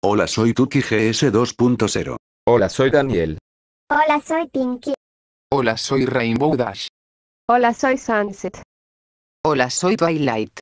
Hola soy Tuki GS 2.0. Hola soy Daniel. Hola soy Pinky. Hola soy Rainbow Dash. Hola soy Sunset. Hola soy Twilight.